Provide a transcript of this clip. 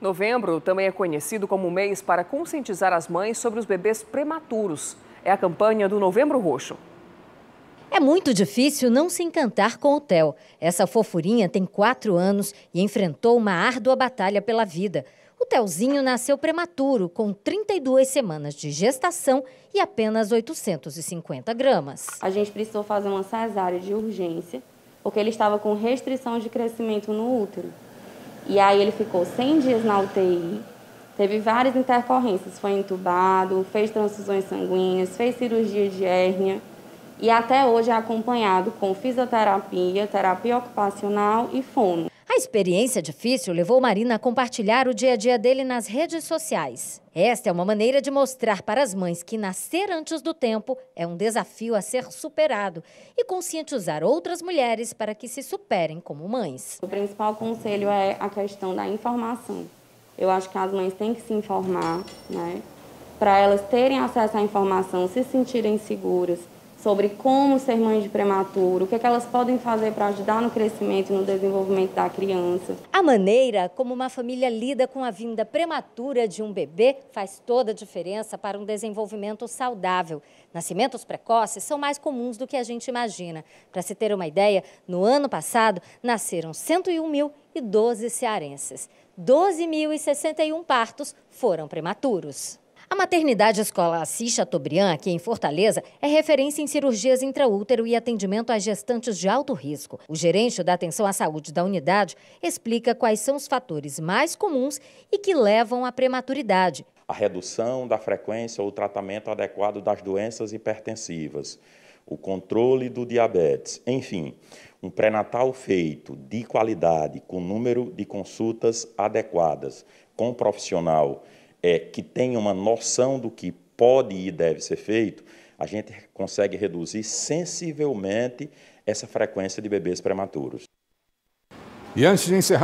Novembro também é conhecido como mês para conscientizar as mães sobre os bebês prematuros. É a campanha do Novembro Roxo. É muito difícil não se encantar com o Theo. Essa fofurinha tem quatro anos e enfrentou uma árdua batalha pela vida. O Telzinho nasceu prematuro, com 32 semanas de gestação e apenas 850 gramas. A gente precisou fazer uma cesárea de urgência, porque ele estava com restrição de crescimento no útero. E aí ele ficou 100 dias na UTI, teve várias intercorrências, foi entubado, fez transfusões sanguíneas, fez cirurgia de hérnia e até hoje é acompanhado com fisioterapia, terapia ocupacional e fono experiência difícil levou Marina a compartilhar o dia a dia dele nas redes sociais. Esta é uma maneira de mostrar para as mães que nascer antes do tempo é um desafio a ser superado e conscientizar outras mulheres para que se superem como mães. O principal conselho é a questão da informação. Eu acho que as mães têm que se informar, né? Para elas terem acesso à informação, se sentirem seguras, sobre como ser mãe de prematuro, o que, é que elas podem fazer para ajudar no crescimento e no desenvolvimento da criança. A maneira como uma família lida com a vinda prematura de um bebê faz toda a diferença para um desenvolvimento saudável. Nascimentos precoces são mais comuns do que a gente imagina. Para se ter uma ideia, no ano passado nasceram 101.012 cearenses. 12.061 partos foram prematuros. A maternidade escola Assis Chateaubriand, aqui em Fortaleza, é referência em cirurgias intraútero e atendimento a gestantes de alto risco. O gerente da atenção à saúde da unidade explica quais são os fatores mais comuns e que levam à prematuridade. A redução da frequência ou tratamento adequado das doenças hipertensivas, o controle do diabetes, enfim, um pré-natal feito de qualidade, com número de consultas adequadas, com profissional é, que tenha uma noção do que pode e deve ser feito, a gente consegue reduzir sensivelmente essa frequência de bebês prematuros. E antes de encerrar.